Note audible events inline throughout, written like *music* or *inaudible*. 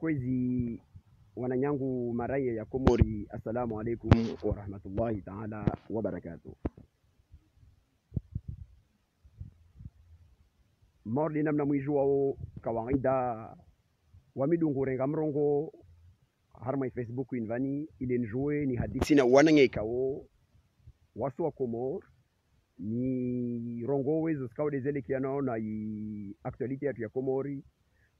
kwezi wananyangu maraya ya Komori, assalamu alaikum rahmatullahi taala wabarakatuh. maorlina mna mwijuwao kawaida wamidungurenga mrongo harmai facebook invani ilenjuwe ni hadithi na wanang'eikawo wasu wa Komor ni rongowe kiano na i actuality yatu ya Komori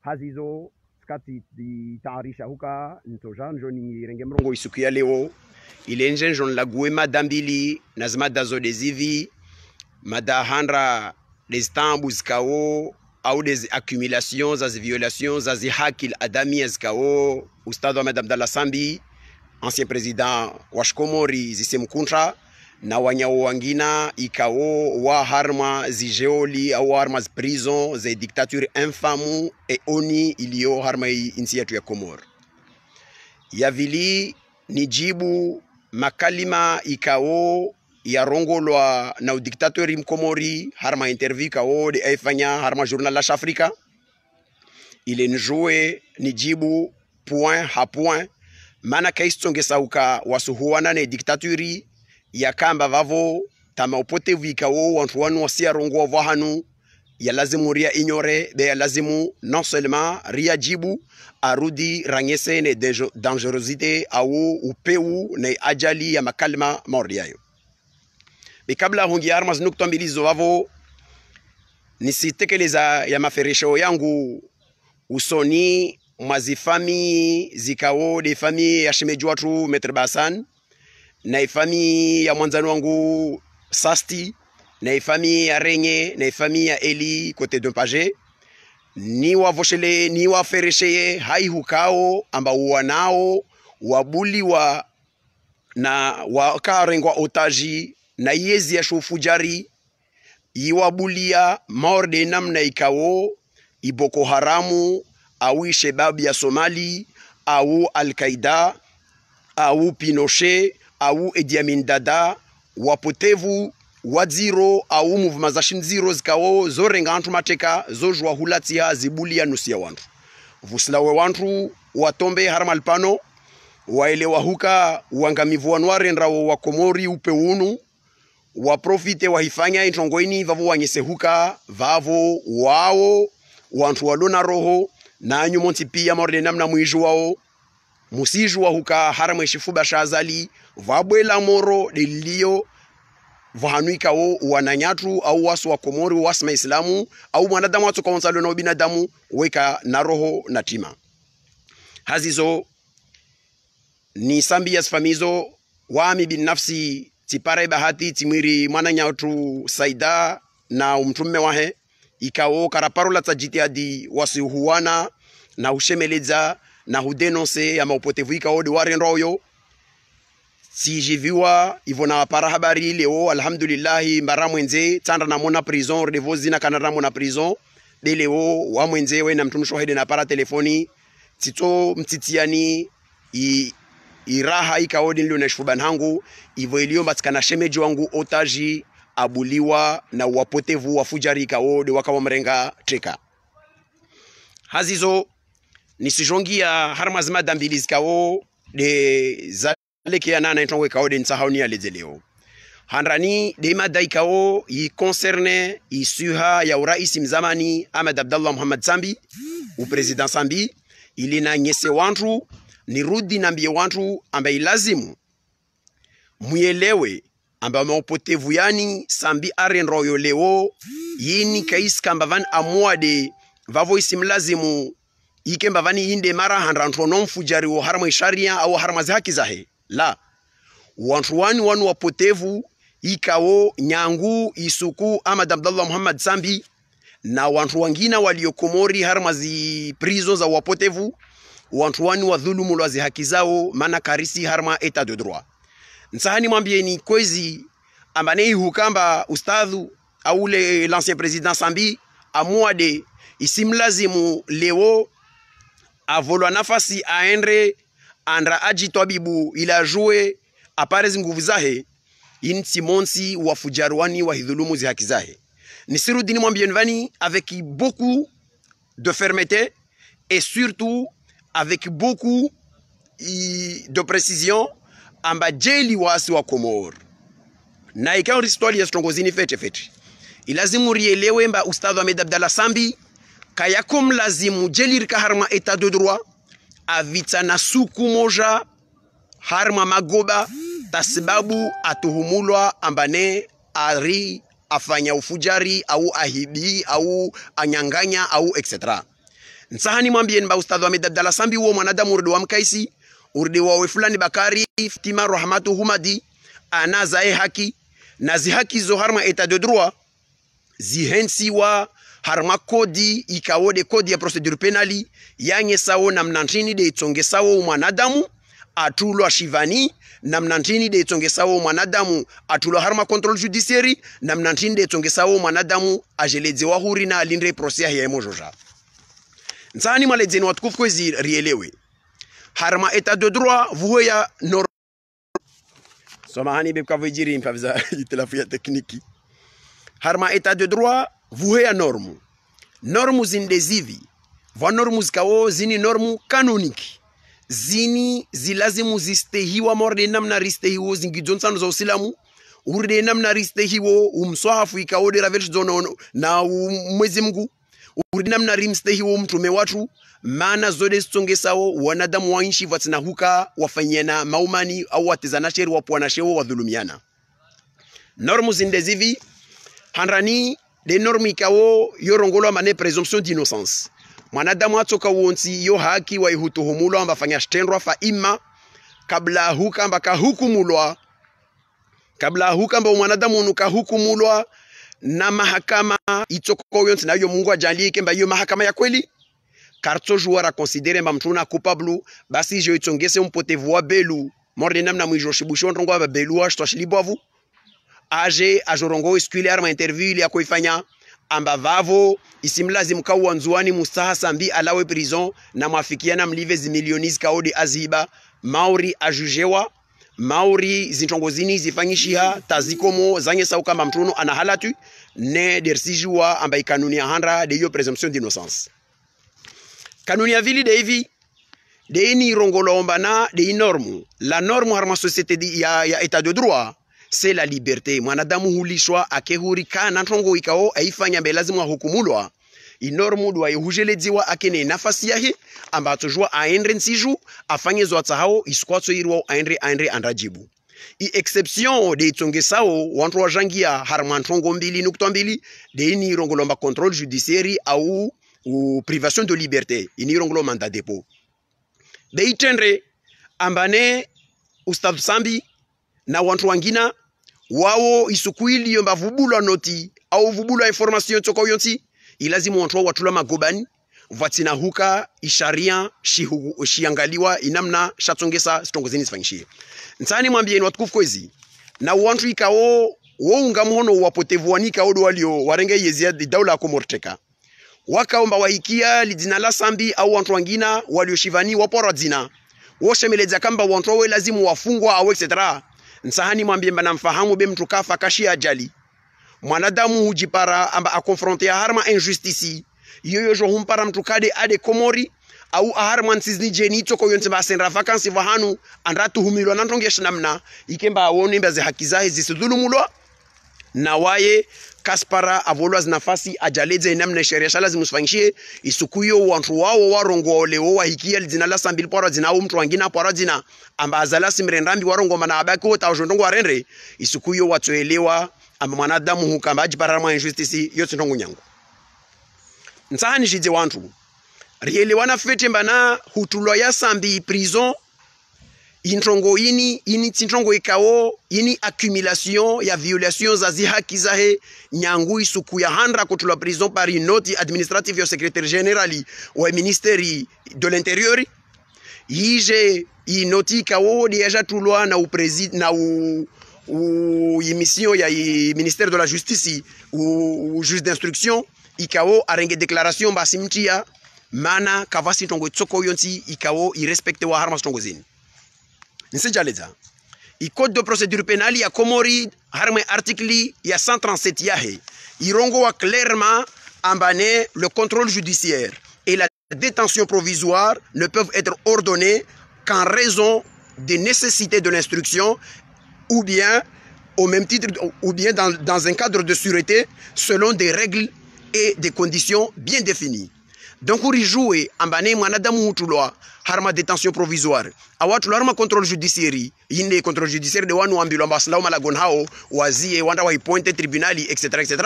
hazizo katikati ditayarisha huka ntoja njo renge mrongo isiku ya leo ilenje njo nlague mada mbili nazimada zode zivi mada handra les tambus kao au des accumulations za violations za zihaki adami zikawo ustadhi wa madam dalasambi ancien président wa shikomori zisemkuntra na wanyao wangina ikao wa harma zijeoli au harma prison za diktature infamu e oni iliyo harma nchi yetu ya Komor. Ya vili ni jibu makalima ikao yarongolwa na udiktatori mkomori harma intervi ikao de aifanya harma journal la Afrika ile njue ni jibu point ha point maana kaistongesauka wasuhuana ne diktaturi yakamba vavo tama upote vika wo wantu wanu wasia wa vahanu ya lazimu ria ignore be lazimu non seulement ria jibu arudi rangese ne dangerosité au upeu ne ajali ya makalma maoriayo bikabla hungi armas nuktombilizo vavo nisitekeleza ya maferesho yangu usoni mwa zikawo de fami ya shemeji watu metre basan naifami ya mwanzani wangu Sasti, naifami ya Renye, naifami ya Eli kote Dompage niwavoshele hai haihukao ambao wanao wabuliwa na wakarengwa otaji na yezi ya shufujari iwabulia morde namna ikao iboko haramu au shebabu ya somali au alqaida au pinochet au Idi Amin Dada wapotevu wa wadziro au muvuma za shindziro zikawo zorenga anthu mateka zozhwa hulatsiya zibuliya nusiya wanthu vusilawe wanthu watombe haramali pano waelewa huka wangamivu wanu warendrawo wa komori upe unu waprofite wahifanya inthongoini vavo wanyese huka vavo wawo wanthu walona roho nanyu montsi pia maorene namna mwijo wawo wa huka haramwe shifuba sha azali vabwe lamoro liliyo vahanwikawo wananyatu au wasu wa komori wasu maislamu au mwanadamu watu kaonsalwe na binadamu weka na roho na tima hazizo ni sambi ya sfamizo wami binafsi tipare bahati timwiri mwananyatu saida na umtume wahe ikawo karaparula tsa jitihadi wasihuwana na ushemeleza na hudenose ya maupotevu ikawo de warendwa oyo sijiviwa ivo na para habari leo alhamdulillahi mbara mwenze tsandra namona prison redevo zina kana ramona prison de leo wa mwenze we na mtumishi wahede na para telefoni tsitso mtsitiani i iraha ikaodi nilio nashufuban hangu ivo iliombatsikana shemeji wangu otaji abuliwa na wapotevu wafujari ikaode wakawa mrenga treka hazizo nisijongia harmazima dambili zikawo de za leke yana na itongwe kawo den ni ya lejeleo hanrani dema daikao i concerne i suha ya urais mzamani Ahmed Abdallah Muhammad Zambi u president Zambi ili na nyese wantu nirudi nambie wantu ambaye lazimu muelewe amba maupotevu yani sambi are nroyo leo yini kamba van amuade vavo isimlazimu ikemba vani inde mara handra ntrono wa harma isharia au harma haki zahe la wantu wani wanu wapotevu ikao nyangu isuku ahmad abdallah muhammad sambi na wantu wangina waliokomori harma zi prison za wapotevu wantu wani wadhulumu lwa haki zao maana karisi harma eta de droit nsahani mwambie ni kwezi ambanei hukamba ustadhu au le l'ancien président sambi amwade isimlazimu leo avolwa nafasi aendre andra aji twabibu ila ajue aparezi nguvu zahe insi monsi wafujarwani wahidhulumu zi haki zahe nisirudini nvani avec beaucoup de fermeté et surtout avec beaucoup de précision amba jeli wasi wa komor na ikao stori ya stongozini fete fete ilazimu rielewe mba ustadhu Ahmed Abdallah Sambi kayakum lazimu jeli rikaharma etat de droit avitsa na suku moja hari mwa magoba tasibabu atuhumulwa ambane ari afanya ufujari au ahibi au anyanganya au etc nsahani mwambieni ba ustadhi wame dabdala sambi uwo mwanadamu urudi wa mkaisi urudi wawe fulani bakari ftima rahmatu humadi anazae haki na zihaki zo harma etat de droit zihensiwa harma kodi ikawode kodi ya procedure penali yanye sawo namna ntini de itonge sawo umwanadamu atulo ashivani namna ntini de itonge sawo mwanadamu atulo harma control judiciary namna ntini de itonge sawo mwanadamu ajeledzewa huri na alindre prosia ya yaemozhozha ntsani mwaledzeni watukufu kwezi rielewe harma etat de droit vuwe ya nor bibka vijiri mpavza *laughs* itilafu ya tekniki harma etat de droit vurreia normu normu zindezivi vwa normus kawo zini normu kanoniki zini zilazimu zistehiwa mauride namna ristehiwo zingidzonsano za usilamu uride namna ristehiwo umswahafu ikaodera vertidzona na mwezi mngu uride namna rimstehiwo mtume watu mana zode zitongesawo wanadamu wa nchi vatsinahuka wafanyiana maumani au watezana sheri wapuana shewo wadhulumiana normu zindezivi hanrani le norme ikawo yorongolwa mane presumption d'innocence mwanadamu atsoka uonsi yo haki waihutuhumulwa ambafanya shitendwa fa ima kabla hukamba kahukumulwa kabla hukamba mwanadamu unu kahukumulwa na mahakama itsokoko yonse nayo mungu ajalie kemba iyo mahakama ya kweli kartsojua rakonsidere mba mthu nakupablu basi ijo itsongese umpotevu wa belu morde namna mwijo shibushio ntongo ababelu ashitwa shilibwavu aje azorongowe siku ile arima interview ile yakoifanya ambavavo isimlazimu kauwa nzuwani mustaha sambi alawe prison na mwafikiana mlive zimilioni zikaodi aziba mauri ajujewa mauri zintongozini zifanyishiha tazikomo zanye sau kama mtuno anahalatu ne dersijiwa ambaye kanuni ya handra deiyo presumption d'innocence kanuni ya vili de de hivi ini rongolo ombana de inormu la normu harma societe ya, ya etat de droit c'est la liberté. Mwanadamu hulishwa akehurika na ntongo ikao aifanya mbe lazima hukumulwa inoro mudu aihuzheledzwa akene nafasi yahe ambato jwa aendre nsiju afanye zwatsahawo isikwatso irwo aendre aendre de iexception sao wantu wazhangia hari mwanthongo mbili nukutwa mbili de deinirongolomba controle judiciaire au u privation de liberté inirongolo mandat de itendre ambane ustav sambi na wantu wangina wawo isukuyili yomba vubulwa noti au vubulwa information tsoka yonti nti ilazimu wanthu wawo watula magobani vatina huka isharia shiangaliwa inamna shatsongesa sitongozeni ntani mwambie ni watukufu kwezi na wanthu ikawo wounga muhono wapotevu wanika odo walio warenge yezi ya daula yako morteka wakaomba wahikia lidzina la sambi au wantu wangina walio shivani wapora dina woshemeleza kamba wanthu wawe lazimu wafungwa au etc nsahani mwambie mba namfahamu be mtu kafa kashi ajali mwanadamu hujipara amba akonfronte ya harma injustice yoyo jo humpara mtu kade ade komori au aharma nsizni jeni tsoko yonse asenra vakansi vahanu andatuhumilwa nantongesha namna ikemba awone mbaze haki zahe zisidhulumulwa na waye kaspara avolwazi nafasi ajaledze namna sheria shala zimusifanyishie isukuyo wantu wawo warongo olewo wahikia lidzina la sambili pora dzina au mtu wangina pora dzina amba azala simrendambi warongo mana abaki wota ajondongo warendre isukuyo watsoelewa amba mwanadamu hukamba ajiparara mwa injustice yotsi ndongo nyangu nsahani shidze wantu rielewana fete mbana hutulwa ya sambi prison introngo ini ini tintrongo ikawo ini accumulation ya violation za zi haki zahe nyangu isuku ya handra kutula prison par une note administrative ya secrétaire général wa ministeri de l'intérieur yije inoti ikawo deja tulwa na upresi na u ou émission ya ministère de la justice ou juge d'instruction ikawo arenge déclaration basimtia mana kavasi tongo tsoko yonti ikawo irespecte wa harma tongo zini Le code de procédure procédure y a Komori harme article ya 137 Il a clairement emballé le contrôle judiciaire et la détention provisoire ne peuvent être ordonnées qu'en raison des nécessités de l'instruction ou bien au même titre ou bien dans, dans un cadre de sûreté selon des règles et des conditions bien définies. donc rijue ambane mwanadamu hutulwa harma detention provisoire awatulwa harma controle judiciaire yine controle judiciaire de wanu wambilwa mbasilau malagon hao wazie wanda waipointe tribunali etc etc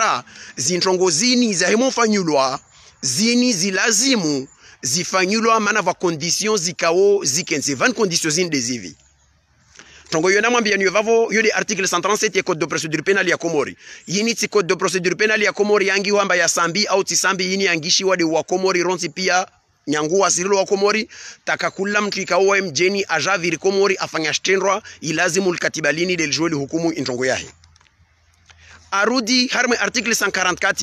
zintrongo zini fanyulwa zini zilazimu zifanyulwa mana va condition zikao zikense van condition zini dezivi tongo yo namwambia niyo vavo yo de article 137 ya code de procedure penale ya Komori yini ti code de procedure penale ya Komori yangi wamba ya sambi au ti sambi yini yangishi wadi wa Komori ronsi pia nyangu wa sirilo wa Komori takakula mtu ikaoa mjeni ajaviri Komori afanya shtendwa ilazimu likatibalini deljueli hukumu intongo yahe arudi harme article 144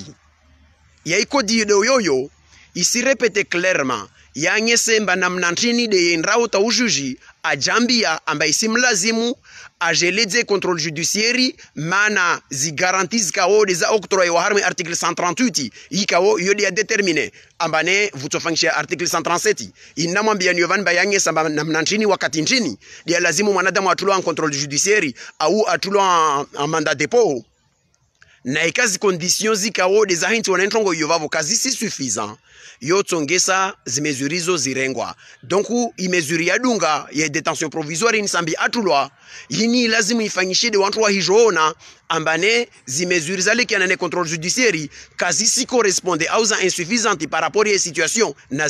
ya yaiko dido yoyo isirepete clairement yanyesemba na mnantini de ta ujuji ajambia ambaye si mlazimu ajeleze controle judiciaire mana maana zigarantis kawo deza oktroye wa harme article 138 ikawo yo ya determine ambane vutofanyisha article 137 inamwambia Yovan Bayange samba namna nchini wakati nchini dia lazimu mwanadamu atulwa en controle judiciaire au atulwa en mandat depot na kazi condition zikawode za hinti wanaentongo iyo vavo kazi si suffisant yo zimezuri zimezurizo zirengwa donc imezuri yadunga ya detention provisoire sambi atulwa yini lazima ifanyishide wantu wahijoona ambane zimezuri zali kiana ne kontrol judiciaire kazi si koresponde au za insuffisante par rapport ya situasyon na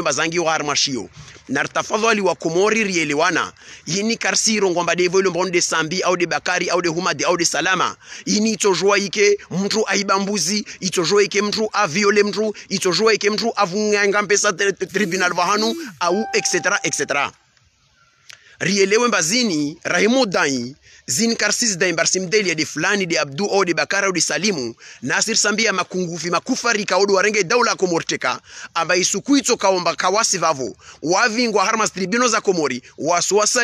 mba zangi wa armashio na tafadhali wakumori kumori rielewana yini karsi rongo mba devo ile mbonde sambi au de bakari au de humade au de salama yini itojua ike mtu aibambuzi itojua ike mtu aviole mtu itojua ike mtu avunganga mpesa tribunal vahanu au etc etc rielewe mbazini rahimu dani, zinkarsis da imbarsim deli di fulani di abdu o di bakara di salimu nasir sambia makungufi makufari kaodu warenge daula komorteka amba isukuitso kaomba kawasi vavo wavingwa harmas tribino za komori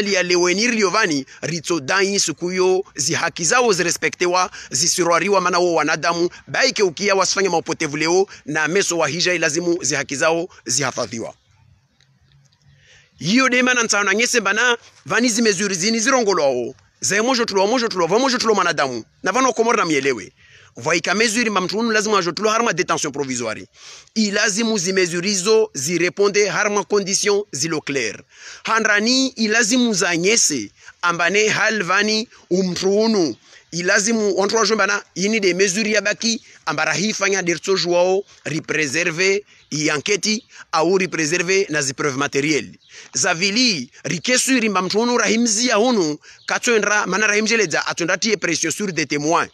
ya lewenir yovani ritso dai sukuyo zihaki zao zirespektewa zisirwariwa mana wo wanadamu baike ukia wasifanye maupotevu leo na meso wahija ilazimu zihaki zao zihafadhiwa hiyo na nsaona ngese bana vani zimezuri zini zirongolwawo zaimwe jotulo amwe va vamwe tulo manadamu na vano komoro na mielewe vaika mba mamtu unu lazima ajotulo harma detention provisoire ilazimu zi zireponde harma condition zilo clair handrani ilazimu zanyese ambane halvani umtu unu ilazimu wantoto bana ini de mesures yabaki ambara hii fanya dirtso juao ripreserve ianketi au ripreserve na zipreuve materiel zavili rikesuri mbamtunu rahimzi ya hunu katsoendra mana rahimjeledza tie pression sur de témoins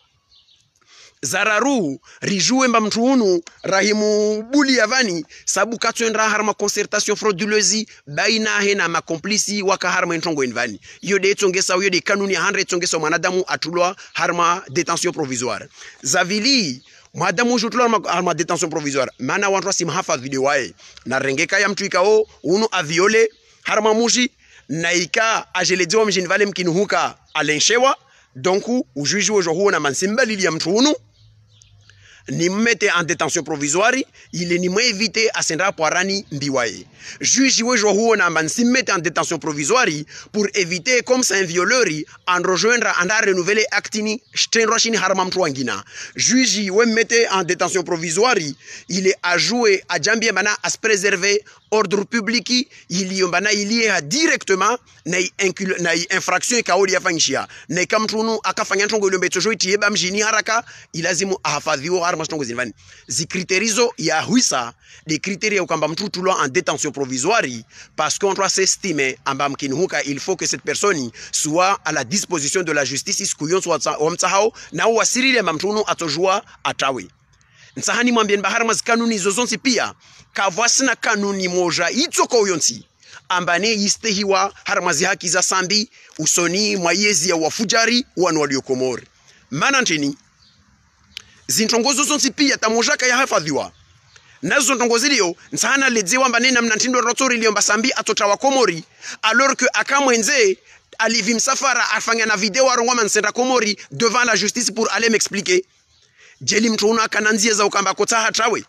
zararu rijue mba mtu unu rahimu buli avani sabu katswenda harma konsertasyon frodulezi baina hena na makomplisi waka harma entongo envani iyo de tsongesa iyo de kanuni ya hanre tsongesa mwanadamu atulwa harma detansyon provisoire zavili mwanadamu uju tulwa harma detention provisoire maana wantu video wae na rengeka ya mtu ikao unu aviole harma muji na ika ajeledziwa mjini vale mkinuhuka alenshewa donc ujuiji wejo huo na mansimbali ya mtu unu ni mette en détention provisoire il est ni ile à asendera pwarani mbiwaye juji wejo huo si mettre en détention provisoire pour éviter comme c'est un violeur en a renouvelé actini ch'tenrochini harmam harama Juge wangina mette en détention provisoire il est à jouer à Djambiemana à se préserver. ordre public iliomba na iliyeha directement na inkul, na infraction ka kauli yafanyishia na ikamtunu akafanya ntongo iliomba itosho itiyeba mjini haraka ilazimu ahafadhiwa harma stongo zinvani zi zikriterizo ya huisa de kriteria ukamba mtu tulo en détention provisoire parce qu'on doit s'estimer amba huka il faut que cette personne soit à la disposition de la justice iskuyon soit omtsahao na wasirile amba mtunu atojua atawe nsahani mwambie bahari mbaharamazi kanuni izo zonsi pia na kanuni moja itso kwa uyonsi ambane yistehiwa haramazi haki za sambi usoni mwa yezi ya wafujari wanu waliokomori maana ntini zintongozo zonsi pia tamojaka ya hafadhiwa nazo liyo nsahana ledzewa mbane namna ntindo rotsori liyomba sambi atotawa komori alors que akamwenze alivimsafara afanya na video arongwa mansenda komori devant la justice pour aller m'expliquer jeli mtu mtuna kananzie za ukamba kota hatawe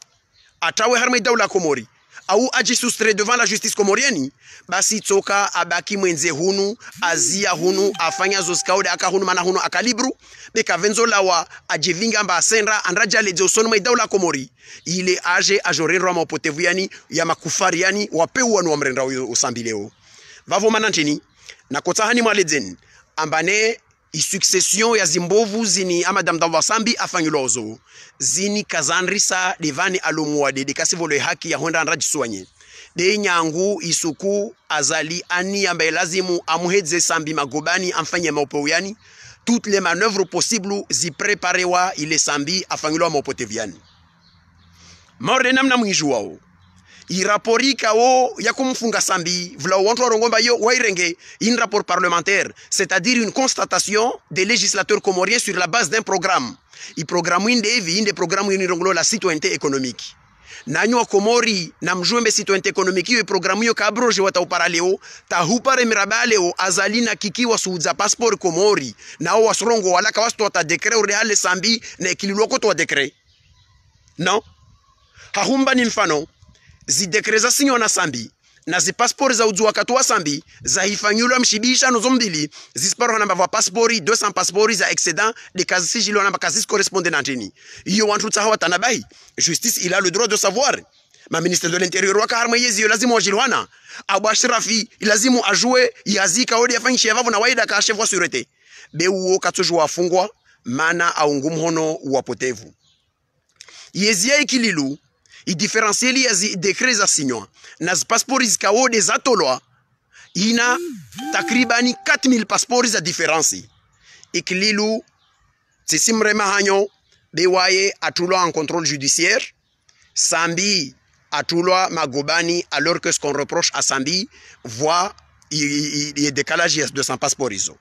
atawe harma daula komori au aji sustre devant la justice komorieni basi toka abaki mwenze hunu azia hunu afanya zo skaude aka hunu mana hunu akalibru beka venzo lawa ajivinga mba asendra andraja leje usoni mwa daula komori ile aje ajorerwa maupotevu yani ya makufari yani wape wapeu wanu wamrenda usambileo vavo manantini na mwale mwaledzeni ambane succession ya zimbovu zini amadame damvasambi afanyilozo zini kazandrisa devani alomuwadede kasivolo haki ya honda andrajisuanye de nyangu isuku azali ani ambaye lazimu amuhedze sambi magobani amfanye maopo yani toutes les manœuvres possibles zipreparewa ile sambi wa maopo teviani maore namna wao irapori kao ya kumfunga sambi vula wantu warongomba yo wairenge une rapport parlementaire c'est-à-dire une constatation des législateurs comoriens sur la base d'un programme iprogramu inde hivi inde programu inirongola citoyenneté économique nanyu wa komori na mjumbe citoyenneté économique hiyo e programu hiyo kabroje wataupara leo tahupare miraba leo azalina kikiwa suudza passeport komori nao wasurongo walaka wasu tota dekre sambi na ikililwako towa dekre no hahumba ni mfano zidekre za sinyo na sambi na zipaspori za uju wakati wa sambi zahifanyulwa mshibisha nozo zombili zisiparoha namba va paspori 200 paspori za excédent de kazi kazisijilwa namba kazis na nantini iyo wantu tsahawa tanabai justice il a le droit de savoir ma ministre de l'intérieur wakaharmwe yeziyo lazima wajilwana abu ashrafi lazimu ajue yazika odi afanyishe vavo na waida ka chef wa sûreté beuwo katsojwa afungwa mana aungu mhono wapotevu ya ikililu Il idiferensieli ya dekre za sinywa na zipaspori des il ina a 4000 paspori za diferensi ikililu les hanyo bewaye en contrôle judiciaire sambi atulwa magobani alors que ce qu'on reproche à sambi voit décalage de son passeport izo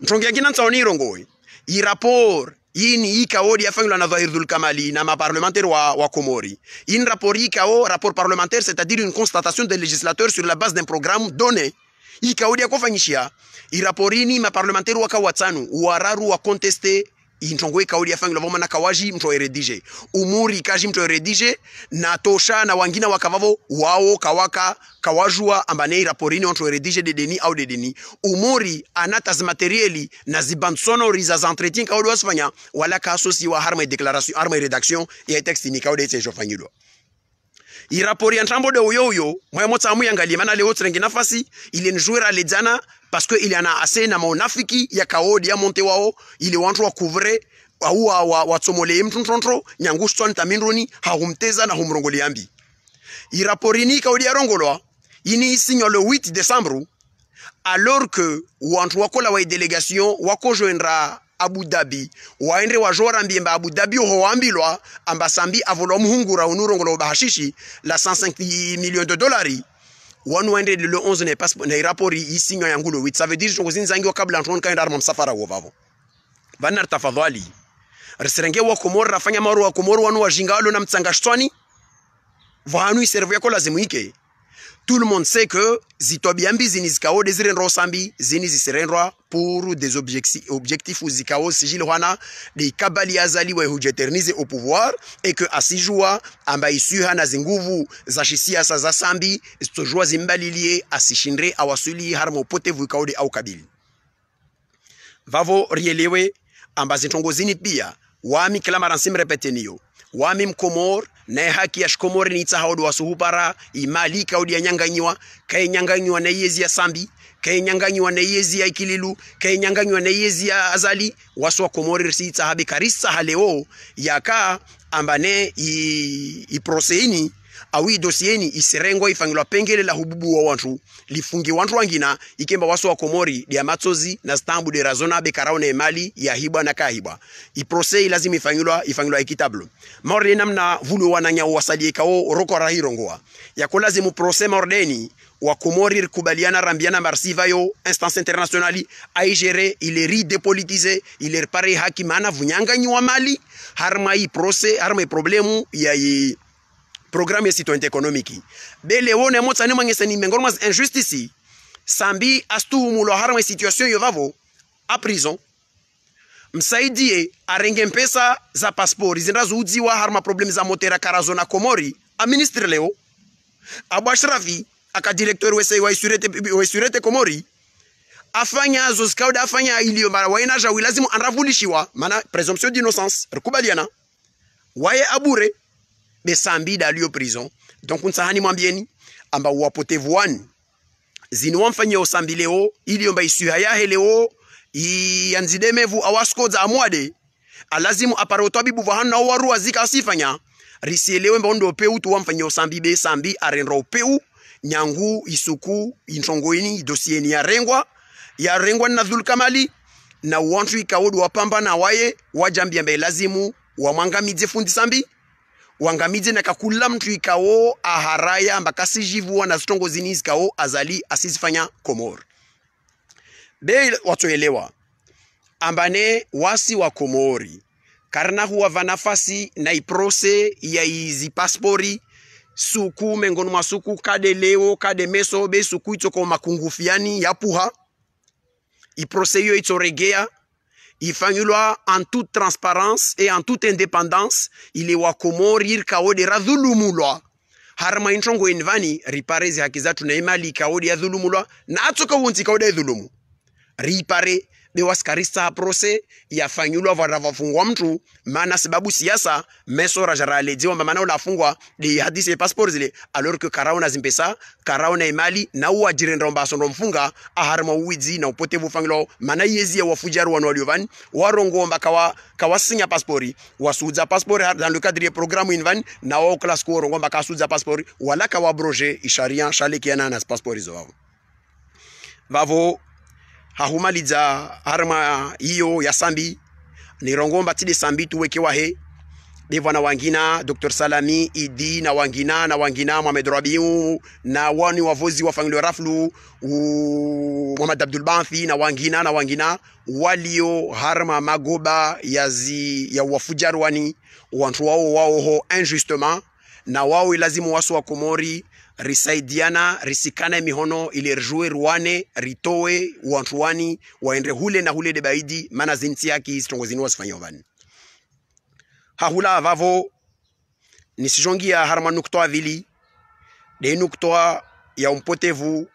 ntonge i rapport in ika o liafagna na dhul Kamali na ma parlementaire wa, wa Komori in rapport ikao rapport parlementaire c'est-à-dire une constatation des législateurs sur la base d'un programme donné ika i rapport ini ma parlementaire wa kawatsanu wararu wa contester intongoi e kauli yafangilwa voma na kawaji eredije umuri kaji mtoeredije na tosha na wangina wakavavo wao kawaka kawajua ambane raporini ontoeredije dedeni au dedeni umuri anatas materieli na zibansono riza za entretien kaudi wasifanya wala kasosiwa harma e déclaration harma e rédaction ya e texte ni kauli etse jofanyilwa irapori ya ntrambo de uyo uyo mwe motsa amuyangalie maana leo tsirenge nafasi ile njwira le jana parce que il y ile ana ase na maunafiki ya kaodi ya monte wao ile wantu wa couvre au wa, wa, watsomole mtu ntrontro nyangushwa ntamindroni hahumteza na humrongoli ambi irapori ni kaodi ya rongolwa ini isinywa le 8 décembre alors que wantu wakola wa délégation wakojoindra abu dhabi waende wajorambie mba abu dhabi ho wambilwa amba sambi avolo muhungura unurongolo bahashishi la 105 millions de dollars wanu waende le ne passeport ne rapport isinyo yangu le 8 ça veut dire chongozi nzangi kabla antron kaenda arma msafara wo vavo vanar tafadhali riserenge wa komoro rafanya maru wa komoro wanu wajingalo na mtsanga shtwani vanu iservu yako lazimu ike tout le monde sait que zitobiambi zini zikao dezirendwa osambi zini zisirendwa pour des objectifs, objectifs zikao sigil rwana sijili kabali azali azaliwe hujieternize au pouvoir et que asijua ambaye suha na zinguvu za shisiasa za sambi zitojua zimbalilie asishindre awasuli harimo upotevu ikaode au kabili vavo rielewe amba zintongozini pia wami kila mara nsimrepeteniyo wami mkomor naye haki ya shikomori nitsaha odo wasuhupara imali ikaudi yanyanganyiwa kaenyanganyiwa na iyezi ya sambi kaenyanganyiwa na iyezi ya ikililu kaenyanganyiwa na iyezi ya azali waswa komori risitsaha bekarisa haleo yaka ambane iproseini awi ah dosiyeni iserengwa ifangilwa pengele la hububu wa wanthu lifungi wanthu wangina ikemba waso wa komori dia amatsozi na stambu de razona be karaone mali ya yahibwa na kahibwa iprose lazima ifangilwa ifangilwa ikitablo maorde namna vulu wananya wananyao wasaliekawo rokora hirongoa yako lazimu prose maordeni komori kubaliana rambiana marsiva yo instance internationali aigere ile ridepolitise ile ripare haki maana vunyanganyi wa mali harma i prose harma i problemu i programme ya citoyenneté économique bele wone motsa ne mangesa ni mengoro mas injustice sambi astuhumulo harama situation yovavo a prison msaidie arenge mpesa za pasipori zindazoudziwa harima problem za motera karazo na komori aministre leo abu ashrafi akadirektori wese waisirete komori afanya azo zikauda afanya iliyo mara waina jawi lazimu anravulishiwa maana presumption d'innocence rikubaliana waye abure besambi besambida prison donc nsahani mwambieni ambao wapotevu wani zinuwamfanyia osambi leo ili iliyomba isuha yahe leo awasko za amwade alazimu apare utwabibu na owaruwa wazika asifanya risielewe mbondo upeu tuwamfanyia usambi besambi arendra upeu nyangu isuku intongoini dosieni ya rengwa ya rengwa na dhulkamali na wantu ikawodu wapamba na waye wajambi ambaye lazimu wamwangamidze fundi sambi wangamize naka mtu ikawo aharaya mbaka sijivuwa na zini zikawo azali asizifanya komor be watoelewa ambane wasi wa komori karna huwava nafasi na iprose ya izi paspori suku mengonu mwa suku kade leo kade meso be suku itoko makungufiani yapuha iprose hiyo itoregea Il fanyulwa en toute transparence et en toute indépendance ili wakomori kaodera dhulumulwa Harma inchongo invani ripare zihaki hakizatu na imali ikaodi ya dhulumulwa na atsoka wunti ikaoda de razulumu. ripare bewasikharisa prose yafanyulwa varavafungwa mtu mana sababu siasa meso rajara rajaraaledziwa mamana ulafungwa dihadise passport zile alors que na zimpesa na imali na uwa nau ajirenda ombasondo mfunga aharima uwidzi na upote upotevu ufangilo mana ya wafujaru wanu waliovani warongo wamba kawa kawasinya passport wasudza passport dans le cadre ya programu invani nawo classe ko rongo wamba kasuza passport wala kawabroje isharia ya nana passport zo wavo vavo hahumaliza harma iyo ya sambi nirongomba tidi sambi tuwekewa he devwa na wangina dr salami idi na wangina na wangina mohamed rabiu na wani wavozi wa raflu mohamed abdul banfi na wangina na wangina walio harma magoba yazi ya wafujarwani wantu wao waoho injustement na wao ilazimu waso wa komori risaidiana risikane mihono ilirjue rwane ritoe wantuani waende hule na hule debaidi mana zinti yaki zitongozini wasifanyo hahula avavo ya harma nuktoa vili de nuktoa ya umpotevu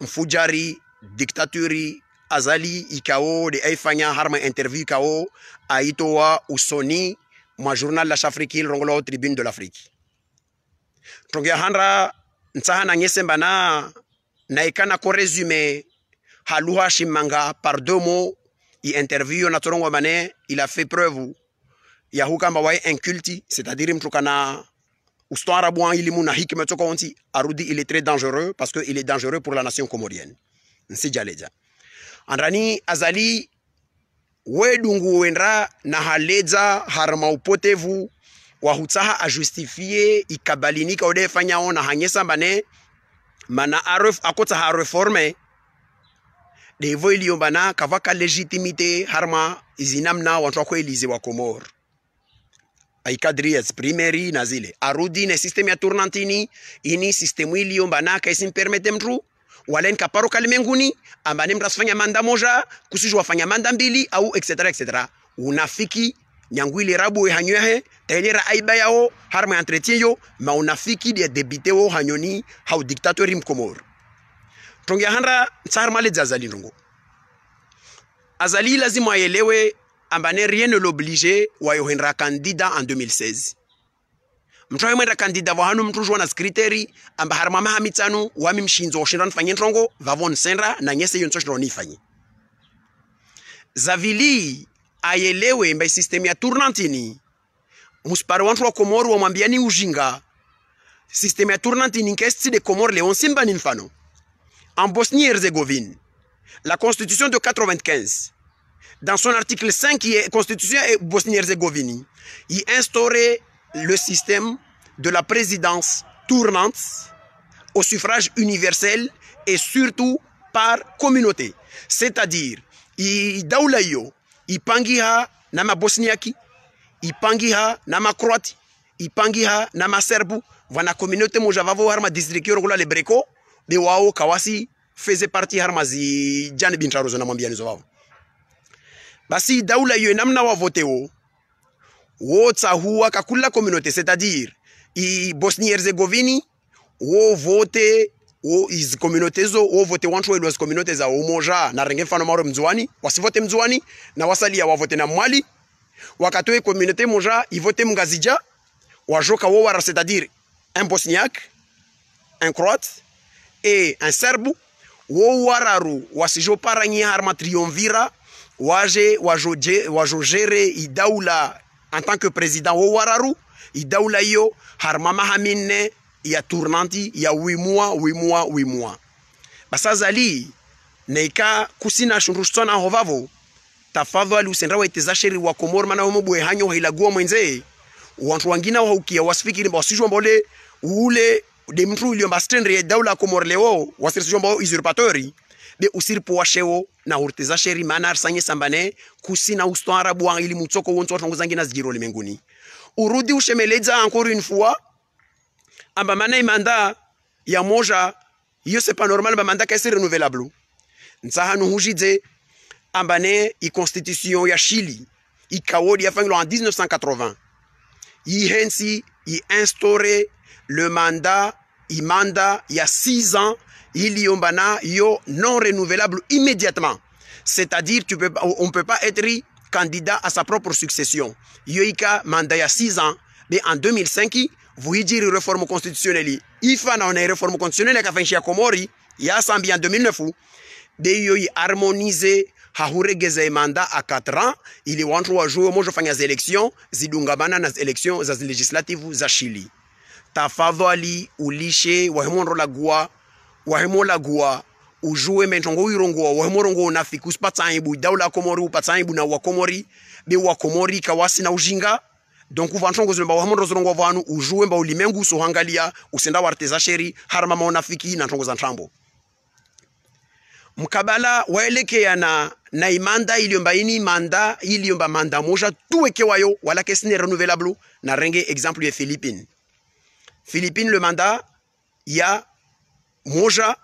mfujari diktaturi azali ikao de aifanya harma interview ikao aitoa usoni mwa journal la chafriki ilrongo lao tribune de l'afrique tongia handra ngese ngesemba na ikana ko resume haluha shimanga par deux mots i interview na torongo mane il a fait preuve ya huka mba wae inculti c'est-à-dire mtu kana ustwara bwa elimu na hikma toko onti arudi il est très dangereux parce que il est dangereux pour la nation comorienne nsi jaleja andrani azali wedungu wendra na haleja harma upotevu wahutsaha ajustifie ikabalinika odefanya ona hanyesa bane mana arof akota ha reforme de voili e bana kava ka legitimité harma izinamna watu wako elize wa Komor aikadri e ya primary na zile arudi na system ya tournantini ini system iliyo e bana kaisi permete mtu wala nkaparo kalimenguni ambane mtasifanya manda moja kusuju fanya manda mbili au etc etc unafiki ñangwile rabu hanyohe tayelera aiba yao harma ya entretien yo maunafiki dia debite wo hanyoni hau dictatori mkomor tongia hanra tsarmale zazali ndongo azali lazima aelewe ambane rien ne l'oblige wayohendra kandida en 2016 mtu ayomwenda kandida hanu mtu jwana skriteri amba harma maha mitanu wami mshinzo shindan fanye ndongo vavon senra na nyese yonso shindoni fanye zavili aelewe mba system ya Turnantini musipari wanthu wa un wamwambia ni ujinga system ya Turnantini nkesi de Komoro leo nsimbani mfano en Bosnie-Herzégovine la constitution de 95 dans son article 5 qui est constitution Bosnie-Herzégovine il instaurait le système de la présidence tournante au suffrage universel et surtout par communauté c'est-à-dire il daula ipangi ha na mabosniaki ipangi ha na makroati ipangi na maserbu vana communauté moja vavo harma district yoro kula lebreko be wao kawasi feze partie harma zi jani bintarozo na mwambia nizo wao basi daula yo namna wa voteo wotsa huwa kakula communauté c'est-à-dire i Bosnie Herzégovine wo vote iz izi komunote vote wovote wantchoelwa zi komunote za umoja na renge mfano maro mdzwani wasivote mdzwani na wasali ya wavote na mwali wakatoe komunote moja ivote mngazija wajoka wowara c'est-à-dire un bosniak, un croate e un serbu, serbe wowararu wasijoparanyia harma triomvira, waje wajogere idaula en tant que président wowararu idaula iyo harma maha minne ya tournanti ya 8 8 mois wimua wimua wimua basazali neka kusina shundu tsona hovavo tafadhali usenda waiteza sheri wa komor mana bwe hanyo hilagua mwenze wantu wangina waukia wasifikiri mba wasijwa mbole ule de mtu uliomba stendre ya daula komor leo wasirisijwa mba usurpatori be usiripo washewo na hurteza sheri maana arsanye sambane kusina ustoarabu ili mutsoko watu wangu zangina zijiro limenguni urudi ushemeleza ankoro infua amba y manda ya moja iyo c'est pas normal qui est renouvelable ntsahanu hujidze amba ne constitution ya chili un en 1980 y instauré le mandat y a six ans iliombana yo non renouvelable immédiatement c'est-à-dire tu peux on peut pas être candidat à sa propre succession yo ika mandat ya 6 ans mais en 2005 vuijiri reforme constitutionnelle ifa naona reforme constitutionnelle yakafa nchi ya Komori yasambi ya 2009 deiyo iharmonize hahuregeza emanda a 4 ans ili wantu wajue mojo fanya za election zidungamana na election za legislative za Chili. Tafadhali ulishe wahemondo lagua wahemo lagua ujue mentongo wa wahemo rongo unafiki usipataibu daula komori upataibu na wakomori be wakomori kawasi na ujinga donc uvantu ngozi mba wahamu ndozoro ngo vanu ujue mba ulimengu so hangalia usenda warteza sheri harama fiki na za ntambo mkabala ya na na imanda ili iliomba ini manda iliomba manda moja tuwe tuwekewayo wala kesine renouvelable na renge example ya Philippine Philippine le manda ya moja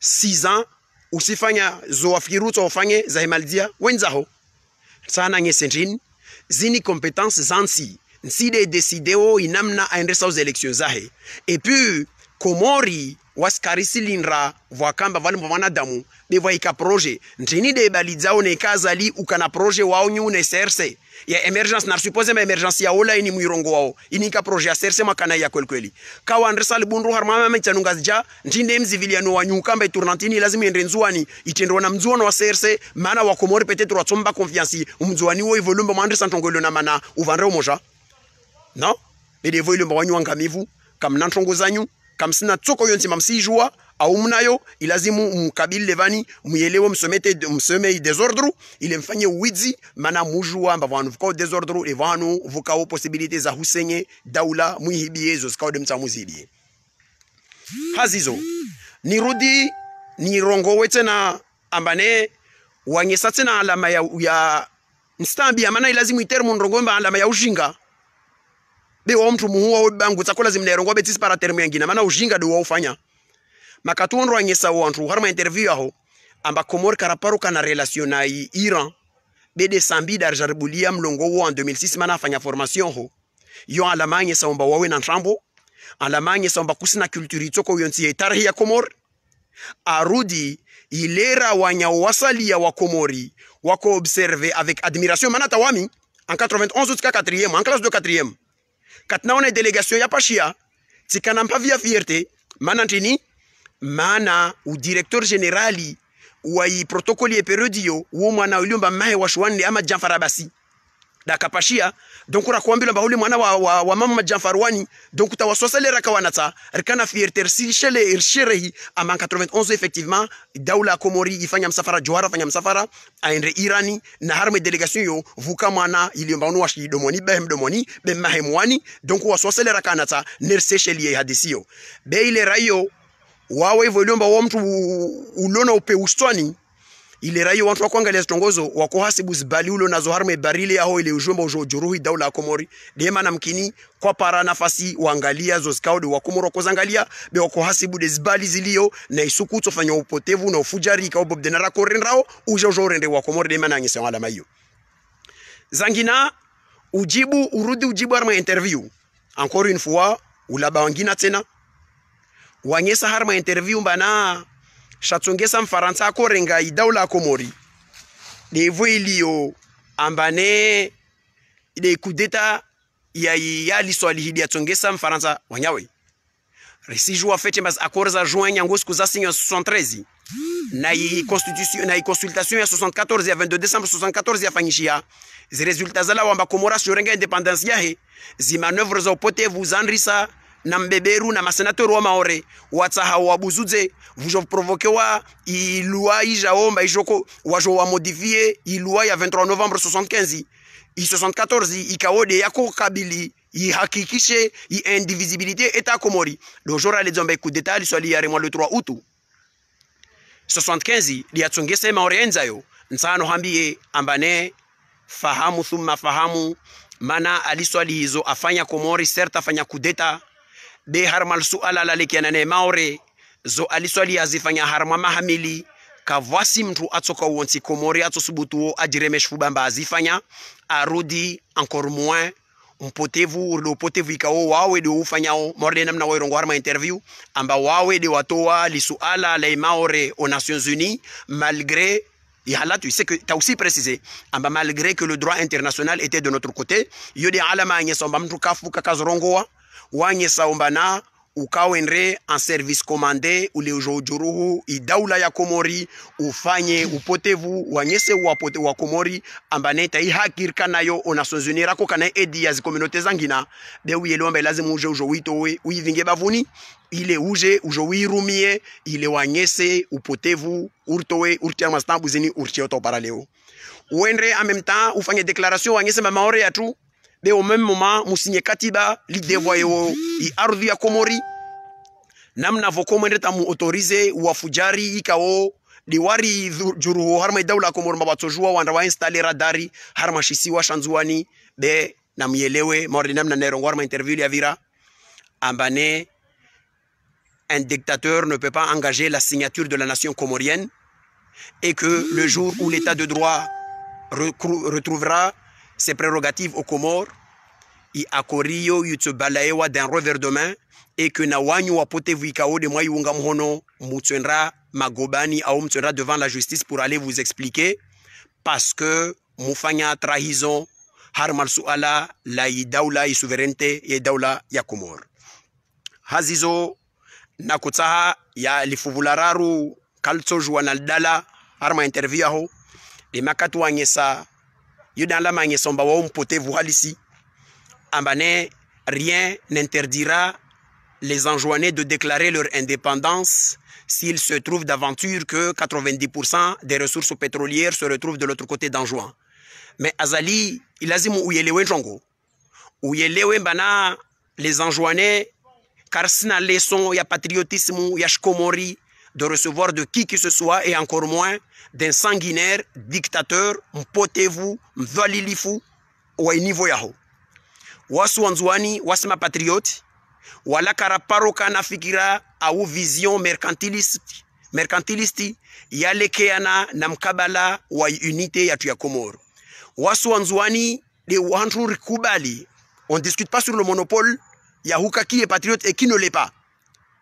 6 ans usifanya zoafikiruto ufanye za hemalidia wenzaho sana nge sentini zini kompetansi zansi nside desideo inamna aendesa uzeleksion zahe epuis komori wasikarisilindra vwakamba vali mva mwanadamu bevwaika proje ntrinide balidzao nekazali ukana proje wao ne serse ya emergence narsuppose ma emergence ya ola ini mwirongo wao inika proje ya serse mwakana ya kwelikweli kawa ndresa libundru harmamama ichanunga zija ntinde mziviliano wa nyukamba iturnantini lazima ende nzuani itendwa na mzuano wa serse maana wakomori petetre watsomba confiance umzuani wo ivolumba mwandresa ntongolio na mana uvandre umoja no bidevo ilomba wanywa ngamivu kamna nthongo zanyu kamsina tsoko yo nzima msijua au mnayo ilazimu mkabili levani muyelewe msomete msome desordru ile mfanye uwizi mana mujua mba vanu vukao desordru evanu vukao posibilite za husenye daula muihibie zo skao de muzibie hazizo nirudi nirongowe tena ambane wanyesa tena alama ya, ya mstambi amana ilazimu itermu nrongowe alama ya ushinga be wa mtu muhuwa we bangu tsakola zimnairongwa be tsisi para termu yangina mana ujinga do waufanya makatondro anyesa wanthu harima interview aho amba komor karaparo kana relation na Iran be desambi darjaribulia mlongo wo en 2006 mana afanya formation ho yo Alamanya saomba wawe na ntrambo Alamanya saomba kusina kulturi tsoko yonti ya tarihi ya Komor arudi ilera wanya wanyaowasalia wa Komori wako observe avec admiration mana tawami en 91 jusqu'à 4e en classe de 4e katinaona delegation ya pashia tikanampa via fierte maana ntini maana udirektor generali wa protokoli eperodio wo mwana uliomba mahe washwanne ama janfarabasi dakapashia donc ra rakwambila bahuli mwana wa, wa, wa mama Jafarwani donc ta tawasosa rakawanata rikana fierter si shele irshirehi ama 91 effectivement daula komori ifanya msafara joara fanya msafara aende irani na harme delegation yo vuka mwana iliomba unu washi domoni behem domoni mahemwani donc wasosa le ta nerse shele hadisio be ile rayo wawe hivyo iliomba wa mtu ulona upe ustwani ile raia wantu wa wakuangalia zitongozo wakuhasibu zibali ulo nazo harma ibarile aho ile ujumbe ujo juruhi daula ya komori dema na mkini kwa para nafasi waangalia zo scout skaudi wakumoro kozangalia be wakuhasibu de zibali zilio na isuku tofanya upotevu na ufujari ka bob denara korenrao ujo ujo rende wa komori dema na ngisa wala mayo zangina ujibu urudi ujibu harma interview encore une fois ulaba wangina tena wanyesa harma interview mbana shatsongesa mfaransa akorenga idaula ya Komori. iliyo ambane ile kudeta ya yali swalihidi yatsongesa mfaransa wanyawe resiju wafete mas accords juin yango siku zasinyo 73 na i constitution na i consultation ya 74 ya 22 Desemba 74 yafanyishia zi resultat zala wamba Komoras jorenge independence yahe zi manœuvres za upotevu zanrisa na mbeberu na masenatoro wa maore watsahau wabuzudze vujoprovokewa ilua omba ijoko wajo wa wamodifie ilua ya 23 novembre 75 i 74 ikaode yako kabili ihakikishe iindivisibilité eta komori dojora lidzomba li yare mwa le 3 utu 75 li liyatsungise maore enzayo nsano hambiye ambane fahamu thumma fahamu mana aliswali hizo afanya komori serta afanya kudeta be harmal suala lalikenane maore zo aliswali azifanya harma mahamili kavwasi mntu atsoka wonti komori atsosubutuo ajiremeshfu bamba azifanya arudi encore moins mpotevu urido potevu ikao de ufanyao morde namna wairongo harma interview amba de watoa lisuala la maore aux nations unies malgré Et là, tu sais que tu as aussi précisé, malgré que le droit international était de notre côté, il y a des alama qui sont wanye saombana ukawendre en service commandé ule ujojuruhu idaula ya Komori ufanye upotevu wanyese wapote wa Komori ambane taihakirika nayo ona Unies rako kana edi ya zikominote zangina de bewiyelomba lazima uje ujo witowe uyivinge bavuni ile uje ujo wirumie ile wanyese upotevu urtowe urtia mastambu zini urtia otoparaleo uendre en même temps ufanye déclaration wanyese mamaore ya tu mais au même moment signe katiba lidevwa yo ardhi ya Komori namna vokomendeta mu autorize wafujari ikawo diwari juruho harma daula Juru, mabatojua wanda wa installer radari harma shisiwa shanzuani be namielewe mori namna nerongo harma interview ya vira ambane un dictateur ne peut pas engager la signature de la nation comorienne et que le jour où l'état de droit retrouvera ses prérogatives aux Comores i a koriyo yu tso balayewa d'un revers de main et que na wanyu wapote vikao de mwayi wunga magobani au devant la justice pour aller vous expliquer parce que mufanya trahison har mal suala la daula i souveraineté et daula ya Comores. hazizo na kutsaha ya lifuvulararu kaltso juanaldala har ma interview aho de la mange somba wa ici, ambane rien n'interdira les enjoinés de déclarer leur indépendance s'il se trouve d'aventure que 90% des ressources pétrolières se retrouvent de l'autre côté d'Anjouan. Mais Azali, il a dit uyelewe njongo. Uyelewe les enjoinés, car si na leçon a patriotisme a chcomori de recevoir de qui que ce soit et encore moins d'un sanguinaire dictateur Mpotevu Mdhwalilifu ou niveau yaho Wasu wanzuani patriote. patrioti walakara paroka na fikira au vision mercantiliste mercantilisti yalekeana na mkabala wa unité yatu ya Komoro. Wasu de wantu rikubali. On discute pas sur le monopole yahuka qui est patriote et qui ne l'est pas.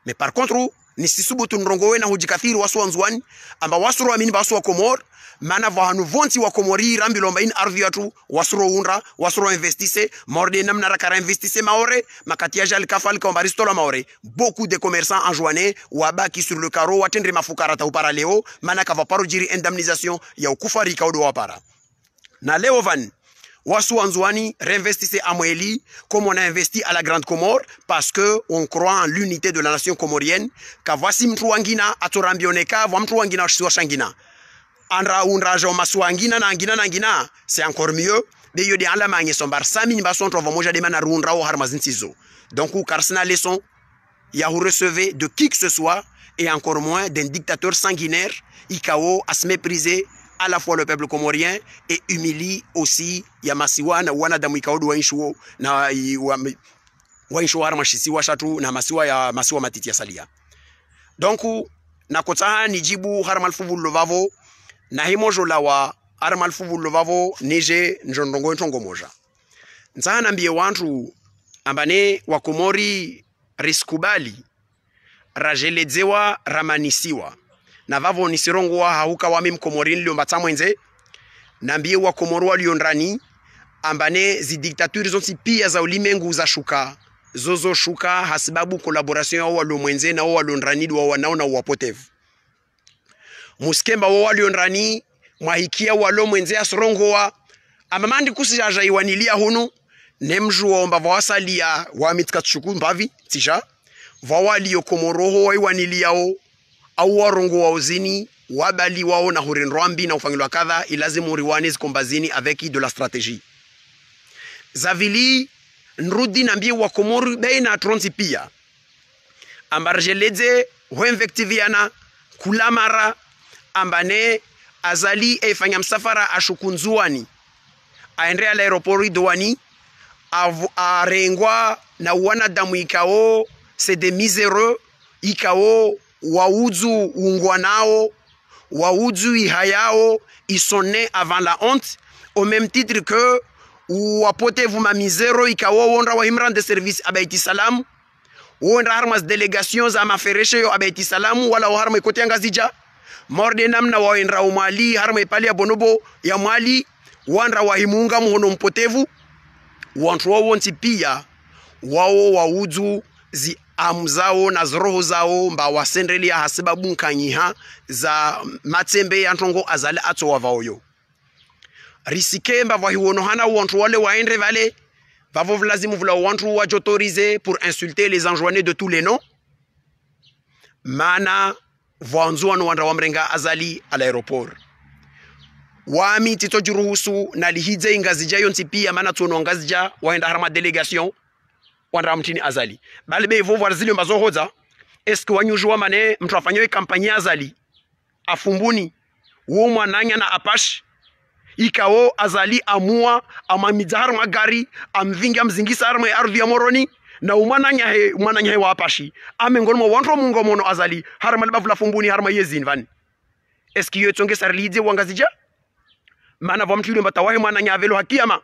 Mais par contre, ni nisisubutun rongowe na hujikathiri wasu wa nzwani amba wasuro amini basu wa komor mana vahanu vonti wa komori rambi lomba in ardhi yatu wasuro unra wasuro investise morde namna rakara investise maore makati ya jali kafali kwa mbaristo la maore boku de komersan anjwane wabaki sur le carreau watendri mafukara ta upara leo mana kava jiri indemnisation ya ukufari kaudu wapara na leo vani Wassou Anzouani, réinvestissez à Moéli comme on a investi à la Grande Comore parce que on croit en l'unité de la nation comorienne. Kavasim Truangina, Atorambioneka, Vam Truangina, Shangina. Andra Unraja, Masuangina, Nangina, Nangina, c'est encore mieux. De yodi ala mange son bar samini sont trop. moja de mana runra o harmazin tizo. Donc, karsna leçon, ya vous recevez de qui que ce soit, et encore moins d'un dictateur sanguinaire, Ikao, à se mépriser, à la fois le peuple comorien et humilie aussi yamasiwa na wana damu ikaodwa inshuo na wainshuo haramashisiwa shatu na masiwa ya masiwa matiti ya salia donc na kotsaha ni jibu haramalfuvullo vavo na himojo la lawa haramalfuvullo lovavo nije njondongo entongo moja ntsaha nambie wantu ambane wakumori riskubali rajeledzewa ramanisiwa na vavo wa hauka wami mkomorini lio mbata mwenze na mbiye nambie wakomoro lio ndani ambane zi diktaturi zonsi pia za ulimengu zozo shuka hasibabu collaboration yao walio mwenze na wao walio ndani wanao na uwapotevu muskemba wa walio ndani mwahikia walo mwenze ya sirongo wa ama mandi asirongowa amamandi kusijajaiwanilia hunu nemju wa vawasa lia wami tika tshuku mbavi tisha tsija vawalio komoroho waiwaniliao au warongo wa ozini wabali wao na hurinrwambi na ufangilwa kadha ilazimu riwane zikombazini avec de la strategie zavili nrudi nambie wakomori beina atronsi pia ambarjeledze hoinvectiviana mara ambane azali efanya msafara ashukunzuani aende ala aeropori doani arengwa na wanadamu ikao c'est des miséreux ikao waoudou Ungwanao, waoudou Ihayao, isone avant la honte, au même titre que wapotevu mamizero ikawowonra de service abaiti salamu wonra harmas delegation za mafereshe yo abaiti salamu wala waharma ikotianga zija morde namna wawenra umwali harma ipali ya bonobo ya mwali wanra wahimunga muhono mpotevu wantu wonti pia wao waudu zi amu zawo na ziroho zawo mbawasendelya hasababu nkanyiha za matembe ya ntongo azale atsowava oyo risike mba mbavahiwonohana wantu wale waendre vale vavo vlazimu vla wantu wajotorize pour insulte les anjwane de tous les noms mana vwanzu vwanzuwano wanda wamrenga azali a l'aéroport wami titojuruhusu na lihidze ingazija yon tipi ya mana tuono ngazija waenda harama delegasyon wandira mtini azali balibe ivovo arzilio mazohodza eske wanyuzhuwa mane mtu afanyiwe kampanyi azali afumbuni wo mwananya na apash ikawo azali amua ama mizaharu magari amvingi amzingisa harimwe ardhi ya moroni na umananya he umananya he wa apashi ame amengonomwa wantro mungo mono azali harma liba vula fumbuni harma yezi vani eske yoye tsongesa sarilize wangazija maana vamtulio mbatawahe mwananya avelo hakiyama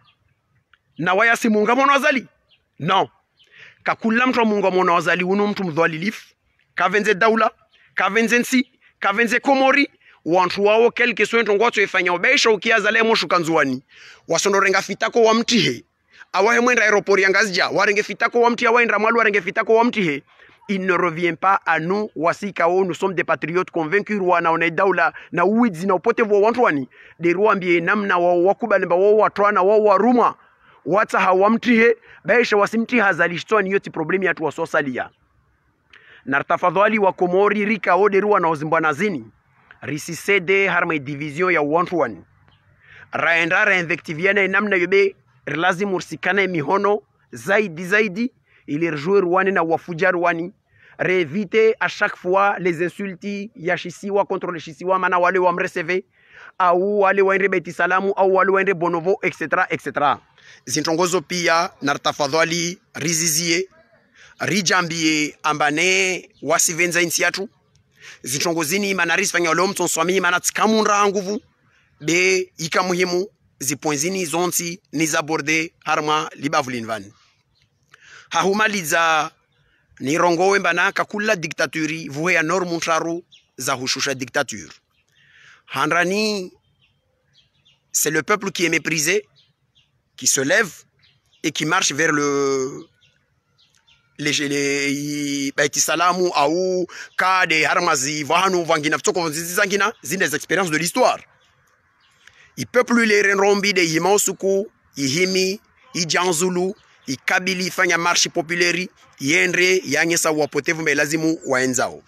na waya si wayasimunga mono azali no kakulla mtu wa mungu wa mwana wazali unu mtu mdhalilifu kavenze daula kavenze nsi kavenze komori wantu wao kelke swento ngwatso ifanya obesha ukiazale moshuka nzuwani wasondorenga fitako wa mti he awahe mwenda aeropori yangazija warenge fitako wa mti awaenda mwalu warenge fitako wa mti he il ne revient pas à nous wasikao nous sommes des patriotes convaincus roi na rwana daula na uwidzi na upotevu wa wantu wani de ruambie namna wao wakubale mba wao watwana wao waruma watsa hawamtihe baisha wasimtihe hazalishtoani yoti problemi yatu wasosalia wa komori rika ode ruwa oderu wanaozimbwana zini risisede harma division ya one to one raenda rainvectiviana namna yobe lazima ursikane mihono zaidi zaidi ili rejouer ruwani na wafuja ruwani revite à chaque fois les insultes ya shisiwa kontro le shisiwa mana wale wa mreseve au wale waende salamu au wale waende bonovo etc etc zintongozo pia na tafadhali rizizie rijambie ambane wasivenza insi yathu zintrongozini ima narisifanya lo mtso nswami mana natsikamundra nguvu be ika muhimu zipoinzini zonsi nizaborde harma libavu linvani hahumalidza nirongowe mbana kakula diktaturi vuhe ya normu ntraru za hushusha diktaturi handrani c'est le peuple qui est méprisé qui se lève et qui marche vers le les les baiti salamu au kade harmazi vahanu vangina tsoko zizangina zine des expériences de l'histoire ipeupulile renrombi de yimansuku ihimi ijanzulu ikabili fanya marche populeri yendre yang'esa mais melazimu waenzao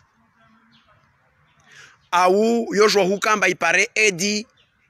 au yozhwa hukamba ipare edi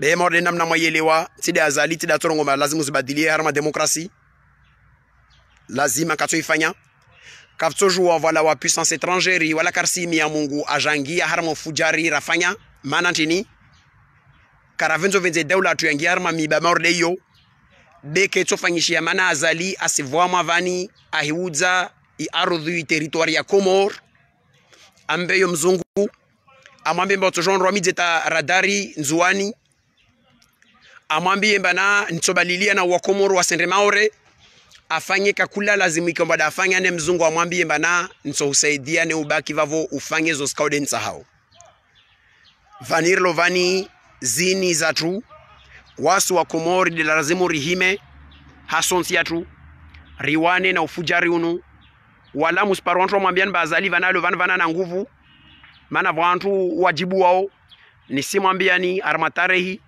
be morde namna mwaielewa tida azali tida torongoma lazima uzibadilie harma demokrasi lazima katoifanya kaftojua vala wa puissance étrangère wala karsi mi ya mungu ajangia harma fujari rafanya mana ntini kara venzo venze daula tuyangia harma miba morde hiyo beke tsofanyishia mana azali asivwamwa vani ahiudza i territoire ya Comore ambeyo mzungu amambe amwambe mbotojonrwa midzeta radari nzuani amwambie mbana nitsobalilia na wakomoro wa maore afanye kakula lazimike mbada afanye ane mzungu amwambie mbana nitsohusaidia ne ubaki vavo ufanye zo students sahau vanirlo vani zini za zatru wasu wa komori de lazimu rihime hasonsi yatru riwane na ufujari unu wala musparo amwambie mwambiani bazali vanalo vanu vana na nguvu maana vantu wajibu wao nisimwambiani armatarehi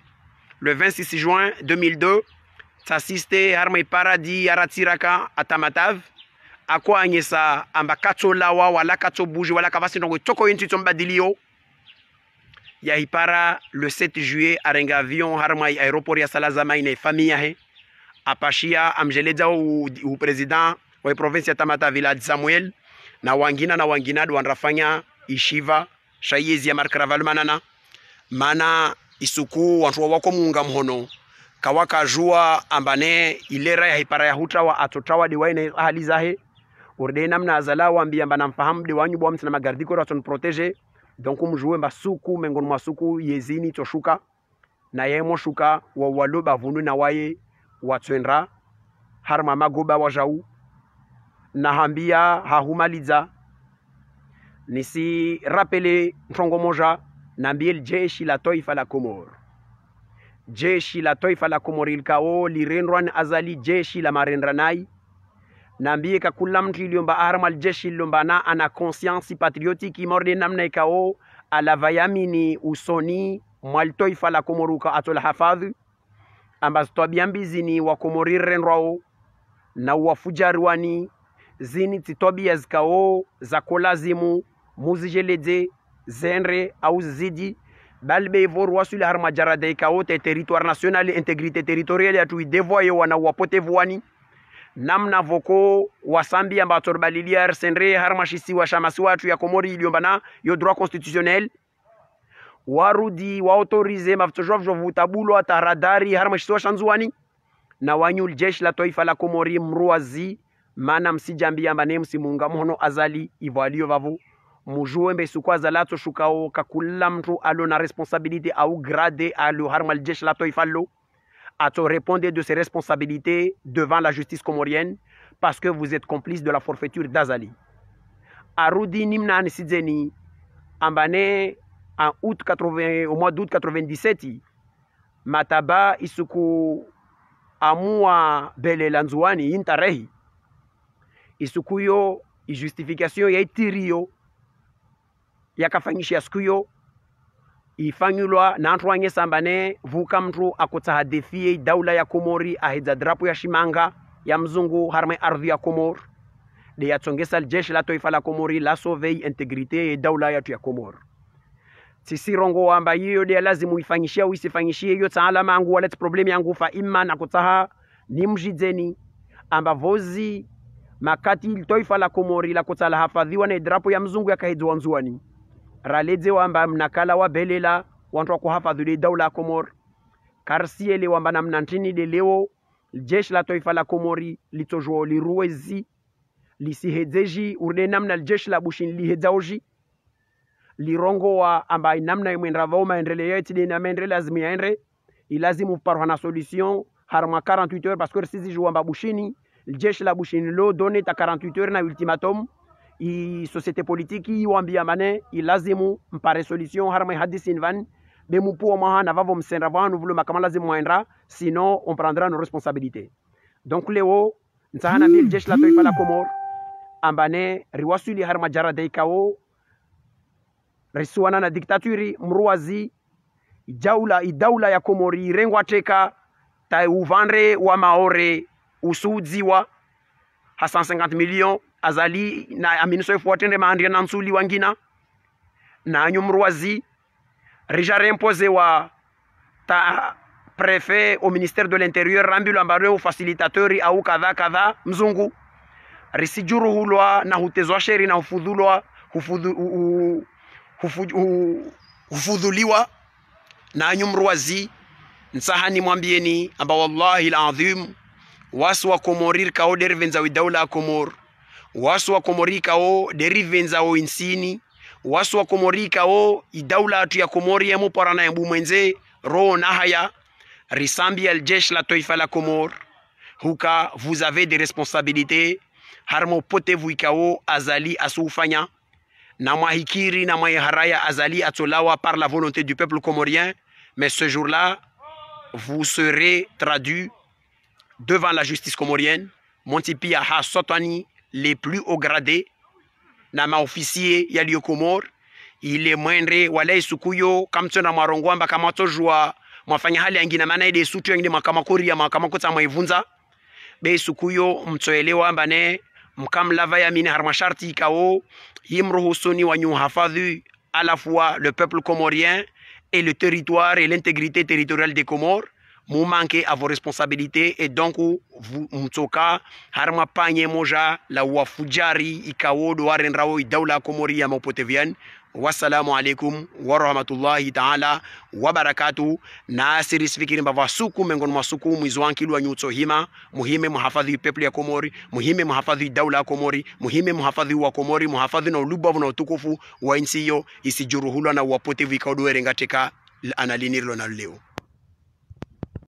le 26 juin 2002, tsasiste arme paradi aratiraka atamatav akuanyesa à katsolawa wala katsobuji wala kavasinongo toko yinti tsombadili yo yaipara le 7 juillet arenga avion harmai aéroport ya salazama ine famille apashia ou président président wa province Tamatave tamatav samuel na wangina na wangina andrafanya ishiva shayezi ya Manana, mana isuku wantu wako munga mhono kawa ambane ilera ya hipara ya wa atotawa diwaine ahali zahe urde namna azala wambi ambana mfahamu diwanyu bwa mtina magardiko raton protege donc mjue mbasuku mengoni suku yezini toshuka na yemo shuka wawalo bavunu na waye watwendra harma wa jau na hambia hahumaliza nisi rapele mtongo moja na mbili jeshi la taifa la Komor. jeshi la taifa la Komoro ilikao lirendwan azali jeshi la marenranai naambie ka kula mtu iliomba armal jeshi na ana conscience patriotique imorde namna ikao alavayamini usoni mwalitaifa la Komor komoruka atola hafadhi ambazo wa Komor wakomorirendwao na uwafujarwani zini titwabia zikao za kolazimu muzijelede zenre au zidi balbe bali beivor waswile hari majarada ikawote territoire national integrité territoriale yatu idevoye wana wapote wani namna voko wasambi ambato balilia arsenre har wa shamasi watu ya komori iliombana yo droit constitutionnel warudi wa waautorize mavitojavyo vutabulwa taradari har wa shanzuani na wanyul jeshi la taifa la komori mruazi mana msijambiamba ne msimunga mhono azali ivo vavu mujue mbesu kwanza latoshukawo kakula mtu alo na responsabilité au grade alo harma ljeshi la toifa lo ato répondre de ses responsabilités devant la justice comorienne parce que vous êtes complice de la forfaiture d'Azali arudi nimna anisideni ambane en août 80, au mois d'août 97 mataba isuku amua bele nzuani intarehi isukuyo ya itirio. yakafanyisha siku hiyo ifanyulwa na anye sambane vuka mthu akutsahadithie daula ya komori aheza drapu ya shimanga ya mzungu harimwe ardhi ya komori de yatsongesa jeshi la taifa la komori la lasovei integrite ya daula yatu ya komori sisi rongo wamba hiyo de lazimu ifanyishia uisifanyishie hiyo taala mangu wala tiproblemu yangu fa imma na kutaha ni nimjidzeni amba vozi makati taifa la komori la kutala hafadhiwa na drapu ya mzungu yakahedzwa nzuani raledze wamba mnakala wa belela wantu wakuhafadhuli daula ya Komor. Karsiye liwamba na mnantini de leo jeshi la toifa la Komori litojwo liruwezi lisihedzeji urde namna jeshi la Bushin lihedzaoji lirongowa ambaye namna imwendravao maendeleo yetu de na maendeleo lazima yaendre ilazimu parwa na solution harma 48 heures parce que sizi juamba Bushini jeshi la Bushini lo donne ta 48 heures na ultimatum i société politique i il i lazimu solution harma hadi sinvan be de na vavo nous vanu que sinon on prendra nos responsabilités donc leo nsahana la Komor hmm. ambane riwasuli harma jara deikao risuana na diktaturi n'a jaula ya Komori ta uvandre maore 150 millions azali na aminiso ifuatende maandia na nsuli wangina nanyu mruwazi richard empoze wa ta prefet au ministère de l'intérieur rambilo u ufasilitateri au kadha kadha mzungu risijuruhulwa na hutezwa sheri na hufudhulwa hufudhu, uh, hufuj, uh, hufudhuliwa nanyu mruwazi nsahani mwambieni amba wallahi ladhim wasu wa komorir kaoder venzawi daula ya komor wasu wa Komorika o derivenza o insini wasu wa Komorika o idaula ya Komori yemu parana yembu mwenze na haya risambi ya jeshi la toifa la Komor huka vous avez des responsabilités harmo pote vuikao azali asufanya na mwahikiri na mwahiharaya azali atolawa par la volonté du peuple comorien mais ce jour-là vous serez traduit devant la justice comorienne Montipi a sotani les plus hauts gradés na maofisier yaliyo Komoro ile les moindres siku sukuyo kamtso na mwarongwamba kama tojua mwafanya hali angina maana sutu yangine ya makamakota Maivunza, be Sukuyo, mtoelewa mbane ambane mini harmasharti kao yimruhusuni wanyu hafadhi à la fois le peuple comorien et le territoire et l'intégrité territoriale des Comores mu manke a vos responsabilités et donc vous mtoka harma panye moja la wafujari ikawo do warendrawo idawla komori ya mapote vian wassalamu alaikum rahmatullahi taala wa barakatu na sirisifikiri mbava suku mengon masuku suku mwizi wankilwa nyutso hima muhime muhafadhi peple ya komori muhime muhafadhi daula ya komori muhime muhafadhi wa komori muhafadhi na ulubavu na utukufu wa insiyo isijuruhulwa na uwapotevu ikaodowerenga teka analinirlo na leo